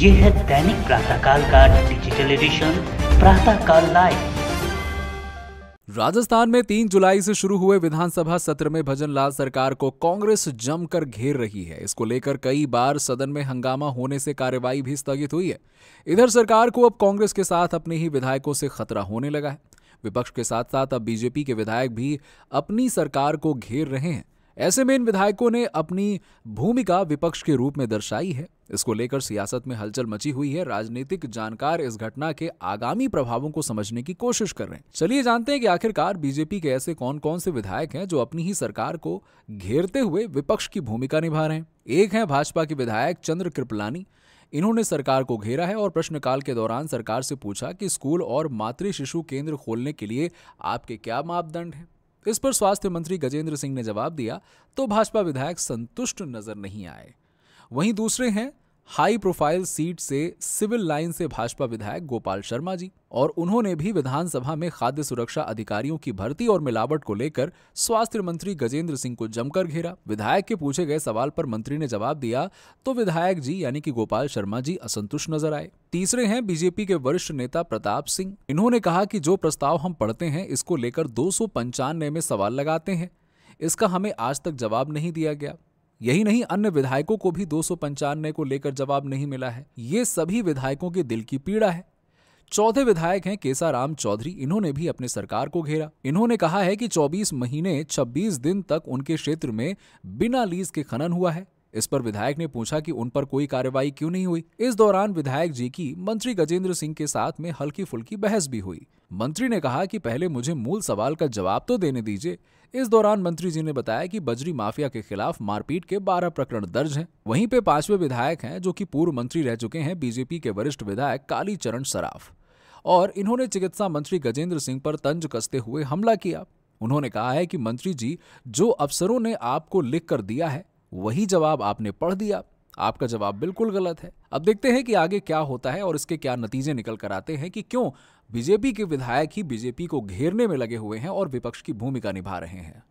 ये है दैनिक प्रातःकाल का digital edition Pratahkal live Rajasthan में 3 जुलाई से शुरू हुए विधानसभा सत्र में भजनलाल सरकार को कांग्रेस जमकर घेर रही है इसको लेकर कई बार सदन में हंगामा होने से कार्यवाही भी स्थगित हुई है इधर सरकार को अब कांग्रेस के साथ अपने ही विधायकों से खतरा होने लगा है विपक्ष के साथ साथ अब बीजेपी के विधायक भी अपनी सरकार को घेर रहे हैं ऐसे में इन विधायकों ने अपनी भूमिका विपक्ष के रूप में दर्शाई है इसको लेकर सियासत में हलचल मची हुई है राजनीतिक जानकार इस घटना के आगामी प्रभावों को समझने की कोशिश कर रहे हैं चलिए जानते हैं कि आखिरकार बीजेपी के ऐसे कौन कौन से विधायक हैं जो अपनी ही सरकार को घेरते हुए विपक्ष की भूमिका निभा रहे हैं एक है भाजपा के विधायक चंद्र कृपलानी इन्होंने सरकार को घेरा है और प्रश्नकाल के दौरान सरकार से पूछा कि स्कूल और मातृ शिशु केंद्र खोलने के लिए आपके क्या मापदंड हैं इस पर स्वास्थ्य मंत्री गजेंद्र सिंह ने जवाब दिया तो भाजपा विधायक संतुष्ट नजर नहीं आए वहीं दूसरे हैं हाई प्रोफाइल सीट से सिविल लाइन से भाजपा विधायक गोपाल शर्मा जी और उन्होंने भी विधानसभा में खाद्य सुरक्षा अधिकारियों की भर्ती और मिलावट को लेकर स्वास्थ्य मंत्री गजेंद्र सिंह को जमकर घेरा विधायक के पूछे गए सवाल पर मंत्री ने जवाब दिया तो विधायक जी यानी कि गोपाल शर्मा जी असंतुष्ट नजर आए तीसरे हैं बीजेपी के वरिष्ठ नेता प्रताप सिंह इन्होंने कहा कि जो प्रस्ताव हम पढ़ते हैं इसको लेकर दो में सवाल लगाते हैं इसका हमें आज तक जवाब नहीं दिया गया यही नहीं अन्य विधायकों को भी दो को लेकर जवाब नहीं मिला है ये सभी विधायकों के दिल की पीड़ा है चौथे विधायक हैं केसाराम चौधरी इन्होंने भी अपने सरकार को घेरा इन्होंने कहा है कि 24 महीने 26 दिन तक उनके क्षेत्र में बिना लीज के खनन हुआ है इस पर विधायक ने पूछा कि उन पर कोई कार्रवाई क्यों नहीं हुई इस दौरान विधायक जी की मंत्री गजेंद्र सिंह के साथ में हल्की फुल्की बहस भी हुई मंत्री ने कहा कि पहले मुझे मूल सवाल का जवाब तो देने दीजिए इस दौरान मंत्री जी ने बताया कि बजरी माफिया के खिलाफ मारपीट के 12 प्रकरण दर्ज हैं वहीं पे पांचवे विधायक हैं जो कि पूर्व मंत्री रह चुके हैं बीजेपी के वरिष्ठ विधायक काली चरण सराफ और इन्होंने चिकित्सा मंत्री गजेंद्र सिंह पर तंज कसते हुए हमला किया उन्होंने कहा है कि मंत्री जी जो अफसरों ने आपको लिख कर दिया है वही जवाब आपने पढ़ दिया आपका जवाब बिल्कुल गलत है अब देखते हैं कि आगे क्या होता है और इसके क्या नतीजे निकल कर आते हैं कि क्यों बीजेपी के विधायक ही बीजेपी को घेरने में लगे हुए हैं और विपक्ष की भूमिका निभा रहे हैं